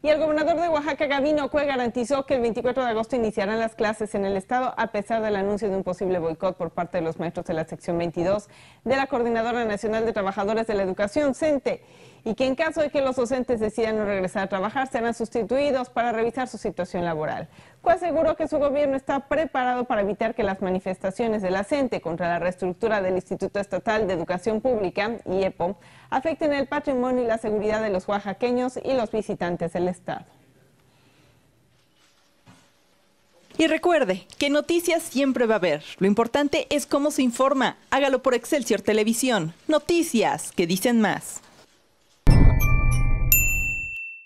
Y el gobernador de Oaxaca, Gabino Cue, garantizó que el 24 de agosto iniciarán las clases en el estado, a pesar del anuncio de un posible boicot por parte de los maestros de la sección 22 de la Coordinadora Nacional de Trabajadores de la Educación, CENTE y que en caso de que los docentes decidan no regresar a trabajar, serán sustituidos para revisar su situación laboral. Cue aseguró que su gobierno está preparado para evitar que las manifestaciones de la contra la reestructura del Instituto Estatal de Educación Pública, IEPO, afecten el patrimonio y la seguridad de los oaxaqueños y los visitantes del Estado. Y recuerde que noticias siempre va a haber. Lo importante es cómo se informa. Hágalo por Excelsior Televisión. Noticias que dicen más.